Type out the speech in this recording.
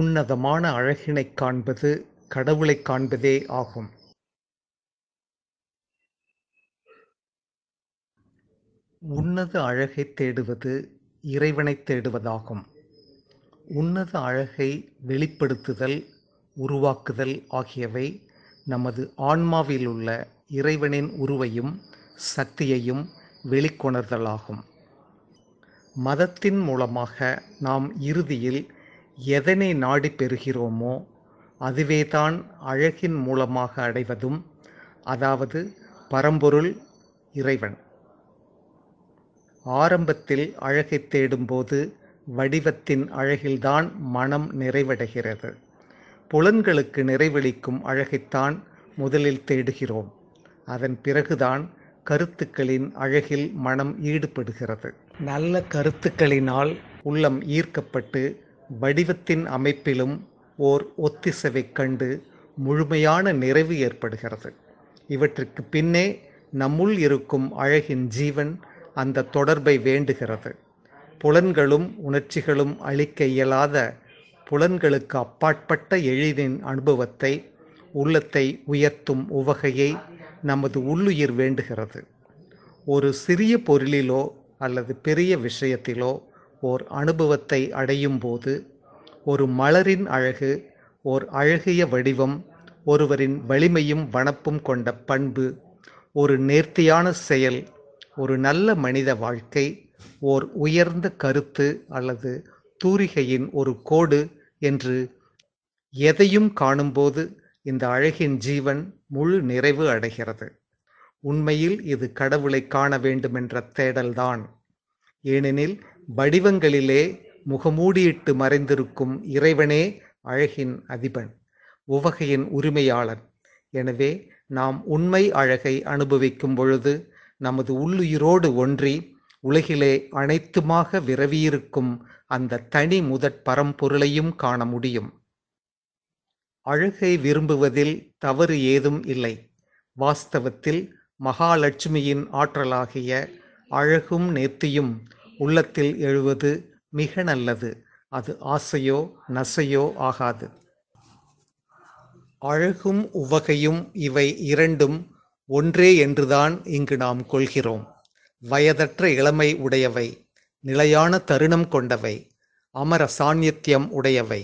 உன்னதமான அழகினைக் காண்பது கடவுளைக் காண்பதே ஆகும் உன்னத அழகை தேடுவது இறைவனை தேடுவதாகும் உன்னத அழகை வெளிப்படுத்துதல் உருவாக்குதல் ஆகியவை நமது ஆன்மாவில் உள்ள இறைவனின் உருவையும் சக்தியையும் வெளிக்கொணர்தலாகும் மதத்தின் மூலமாக நாம் இறுதியில் எதனை நாடி பெறுகிறோமோ அதுவேதான் அழகின் மூலமாக அடைவதும் அதாவது பரம்பொருள் இறைவன் ஆரம்பத்தில் அழகை தேடும்போது வடிவத்தின் அழகில்தான் மனம் நிறைவடைகிறது புலன்களுக்கு நிறைவளிக்கும் அழகைத்தான் முதலில் தேடுகிறோம் அதன் பிறகுதான் கருத்துக்களின் அழகில் மனம் ஈடுபடுகிறது நல்ல கருத்துக்களினால் உள்ளம் ஈர்க்கப்பட்டு வடிவத்தின் அமைப்பிலும் ஓர் ஒத்திசைவைக் கண்டு முழுமையான நிறைவு ஏற்படுகிறது இவற்றிற்கு பின்னே நம்முள் இருக்கும் அழகின் ஜீவன் அந்த தொடர்பை வேண்டுகிறது புலன்களும் உணர்ச்சிகளும் அளிக்க இயலாத புலன்களுக்கு அப்பாற்பட்ட எழிலின் அனுபவத்தை உள்ளத்தை உயர்த்தும் உவகையை நமது உள்ளுயிர் வேண்டுகிறது ஒரு சிறிய பொருளிலோ அல்லது பெரிய விஷயத்திலோ ஓர் அனுபவத்தை அடையும் போது ஒரு மலரின் அழகு ஓர் அழகிய வடிவம் ஒருவரின் வலிமையும் வனப்பும் கொண்ட பண்பு ஒரு நேர்த்தியான செயல் ஒரு நல்ல மனித வாழ்க்கை ஓர் உயர்ந்த கருத்து அல்லது தூரிகையின் ஒரு கோடு என்று எதையும் காணும்போது இந்த அழகின் ஜீவன் முழு நிறைவு அடைகிறது உண்மையில் இது கடவுளை காண வேண்டுமென்ற தேடல்தான் ஏனெனில் வடிவங்களிலே முகமூடியிட்டு மறைந்திருக்கும் இறைவனே அழகின் அதிபன் உவகையின் உரிமையாளன் எனவே நாம் உண்மை அழகை அனுபவிக்கும் பொழுது நமது உள்ளுயிரோடு ஒன்றி உலகிலே அனைத்துமாக விரவியிருக்கும் அந்த தனி முதற் பரம்பொருளையும் காண முடியும் அழகை விரும்புவதில் தவறு ஏதும் இல்லை வாஸ்தவத்தில் மகாலட்சுமியின் ஆற்றலாகிய அழகும் நேர்த்தியும் உள்ளத்தில் எழுவது மிக நல்லது அது ஆசையோ நசையோ ஆகாது அழகும் உவகையும் இவை இரண்டும் ஒன்றே என்றுதான் இங்கு நாம் கொள்கிறோம் வயதற்ற இளமை உடையவை நிலையான தருணம் கொண்டவை அமர சாநித்தியம் உடையவை